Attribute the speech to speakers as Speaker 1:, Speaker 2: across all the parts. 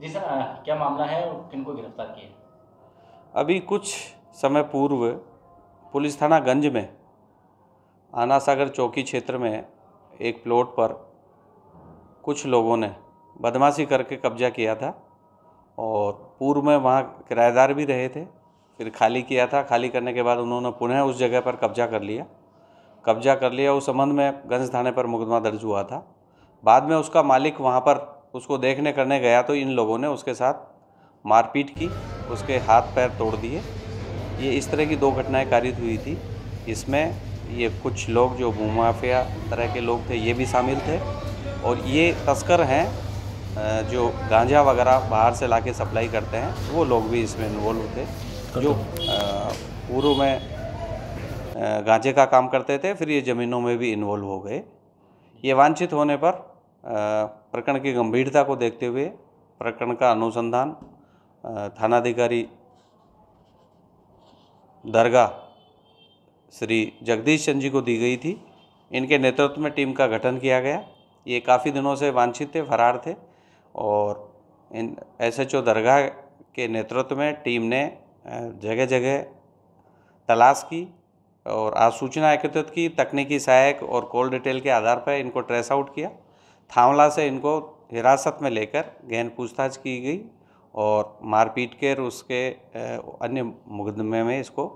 Speaker 1: जी sir क्या मामला है और किन को गिरफ्तार किया अभी कुछ समय पूर्व पुलिस थाना गंज में आना सागर चौकी क्षेत्र में एक प्लॉट पर कुछ लोगों ने बदमाशी करके कब्जा किया था और पूर्व में वहाँ किराएदार भी रहे थे फिर खाली किया था खाली करने के बाद उन्होंने पुनः उस जगह पर कब्जा कर लिया कब्जा कर लिया उस संबंध में गंज थाने पर मुकदमा दर्ज हुआ था बाद में उसका मालिक वहाँ पर उसको देखने करने गया तो इन लोगों ने उसके साथ मारपीट की उसके हाथ पैर तोड़ दिए ये इस तरह की दो घटनाएं कारित हुई थी इसमें ये कुछ लोग जो भूमाफिया तरह के लोग थे ये भी शामिल थे और ये तस्कर हैं जो गांजा वगैरह बाहर से ला सप्लाई करते हैं वो लोग भी इसमें इन्वॉल्व थे जो पूर्व में गांजे का काम करते थे फिर ये ज़मीनों में भी इन्वॉल्व हो गए ये वांछित होने पर प्रकरण की गंभीरता को देखते हुए प्रकरण का अनुसंधान थानाधिकारी दरगाह श्री जगदीश चंद जी को दी गई थी इनके नेतृत्व में टीम का गठन किया गया ये काफ़ी दिनों से वांछित थे फरार थे और इन एसएचओ दरगाह के नेतृत्व में टीम ने जगह जगह तलाश की और आज सूचना एकत्रित की तकनीकी सहायक और कॉल डिटेल के आधार पर इनको ट्रेस आउट किया थावला से इनको हिरासत में लेकर गहन पूछताछ की गई और मारपीट के उसके अन्य मुकदमे में इसको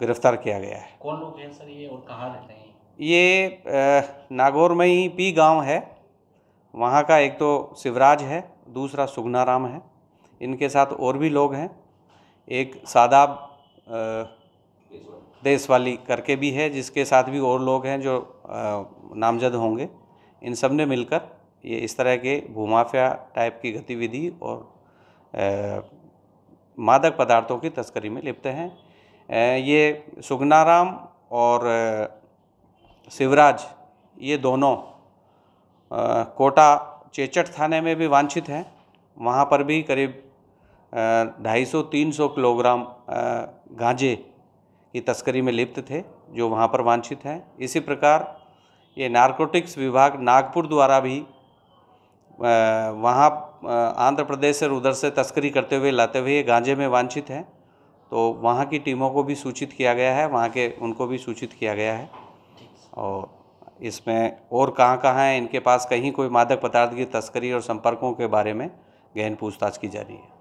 Speaker 1: गिरफ्तार किया गया है कौन लोग हैं सर ये और कहाँ रहते हैं ये नागौर में ही पी गांव है वहाँ का एक तो शिवराज है दूसरा सुगनाराम है इनके साथ और भी लोग हैं एक सादाब वाली करके भी है जिसके साथ भी और लोग हैं जो नामजद होंगे इन सब ने मिलकर ये इस तरह के भूमाफिया टाइप की गतिविधि और मादक पदार्थों की तस्करी में लिप्त हैं ये सुगनाराम और शिवराज ये दोनों कोटा चेचट थाने में भी वांछित हैं वहाँ पर भी करीब ढाई सौ तीन सौ किलोग्राम गांजे की तस्करी में लिप्त थे जो वहाँ पर वांछित हैं इसी प्रकार ये नारकोटिक्स विभाग नागपुर द्वारा भी वहाँ आंध्र प्रदेश और उधर से तस्करी करते हुए लाते हुए गांजे में वांछित हैं तो वहाँ की टीमों को भी सूचित किया गया है वहाँ के उनको भी सूचित किया गया है और इसमें और कहाँ कहाँ हैं इनके पास कहीं कोई मादक पदार्थ की तस्करी और संपर्कों के बारे में गहन पूछताछ की जा रही है